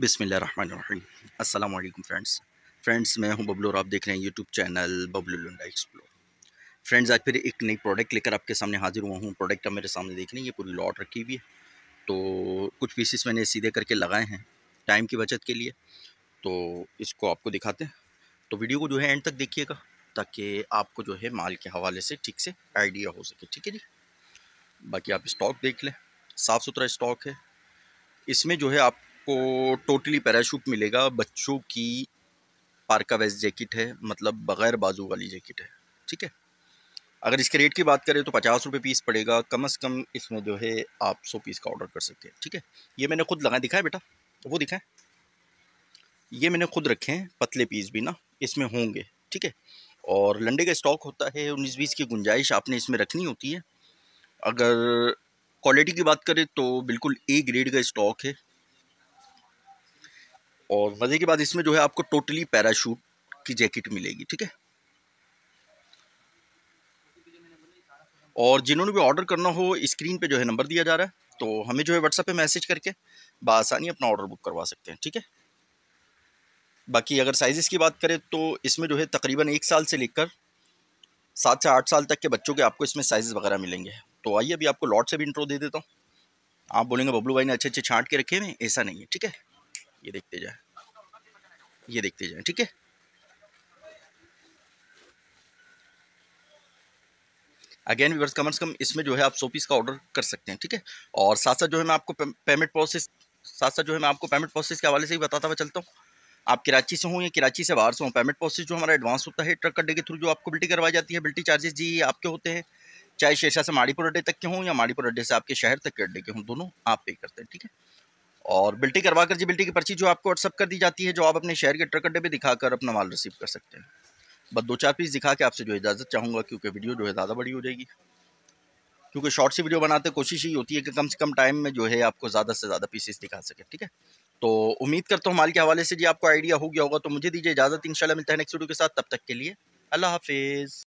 बिसमीम अल्लाम friends friends मैं हूं बबलू और आप देख रहे हैं YouTube channel Bablu Lunda explore friends आज फिर एक नई प्रोडक्ट लेकर आपके सामने हाजिर हुआ हूं प्रोडक्ट आप मेरे सामने देख रहे हैं ये पूरी लॉट रखी हुई है तो कुछ पीसीस मैंने सीधे करके लगाए हैं टाइम की बचत के लिए तो इसको आपको दिखाते हैं तो वीडियो को जो है एंड तक देखिएगा ताकि आपको जो है माल के हवाले से ठीक से आइडिया हो सके ठीक है जी बाकी आप इस्टॉक देख लें साफ़ सुथरा इस्टॉक है इसमें जो है आप आपको टोटली पैराशूट मिलेगा बच्चों की पार्का वेस्ट जैकेट है मतलब बग़ैर बाजू वाली जैकेट है ठीक है अगर इसके रेट की बात करें तो पचास रुपये पीस पड़ेगा कम अज़ कम इसमें जो है आप सौ पीस का ऑर्डर कर सकते हैं ठीक है ये मैंने खुद लगाए दिखाया बेटा वो दिखाएं ये मैंने खुद रखे हैं पतले पीस भी ना इसमें होंगे ठीक है और लंडे का स्टॉक होता है उन्नीस बीस की गुंजाइश आपने इसमें रखनी होती है अगर क्वालिटी की बात करें तो बिल्कुल ए ग्रेड का स्टॉक है और मज़े के बाद इसमें जो है आपको टोटली पैराशूट की जैकेट मिलेगी ठीक है और जिन्होंने भी ऑर्डर करना हो स्क्रीन पे जो है नंबर दिया जा रहा है तो हमें जो है व्हाट्सएप पे मैसेज करके बसानी अपना ऑर्डर बुक करवा सकते हैं ठीक है बाकी अगर साइज़ की बात करें तो इसमें जो है तकरीबन एक साल से लेकर सात से आठ साल तक के बच्चों के आपको इसमें साइज़ वगैरह मिलेंगे तो आइए अभी आपको लॉट से भी इंट्रो दे देता हूँ आप बोलेंगे बबलू भाई ने अच्छे अच्छे छाँट के रखे हुए ऐसा नहीं है ठीक है ये देखते जाए ये देखते जाएं ठीक है अगेन व्यवर्स कम अज़ कम इसमें जो है आप सौ पीस का ऑर्डर कर सकते हैं ठीक है और साथ साथ जो है मैं आपको पेमेंट प्रोसेस साथ साथ जो है मैं आपको पेमेंट प्रोसेस के हवाले से ही बताता हुआ चलता हूँ आप कराची से हों या कराची से बाहर से हों पेमेंट प्रोसेस जो हमारा एडवांस होता है ट्रक अड्डे के थ्रू जो आपको बिल्टी करवाई जाती है बिल्टी चार्जेस जी आपके होते हैं चाहे शेरशाह से माड़ीपुर अड्डे तक के हों या माड़ीपुर अड्डे से आपके शहर तक के अड्डे के हों दोनों आप पे करते हैं ठीक है और बिल्टी करवा कर जी बिल्टी की पर्ची जो आपको व्हाट्सअप कर दी जाती है जो आप अपने शहर के ट्रक अड्डे पर दिखाकर अपना माल रिसीव कर सकते हैं बस दो चार पीस दिखा के आपसे जो इजाज़त चाहूँगा क्योंकि वीडियो जो है ज़्यादा बड़ी हो जाएगी क्योंकि शॉर्ट सी वीडियो बनाते कोशिश यही होती है कि कम से कम टाइम में जो है आपको ज़्यादा से ज़्यादा पीसेस दिखा सके ठीक है तो उम्मीद करता हूँ माल के हवाले से जी आपको आइडिया हो गया होगा तो मुझे दीजिए इजाज़त इंशाल्लाह मिलता है नेक्स्ट वीडियो के साथ तब तक के लिए अल्लाह हाफिज़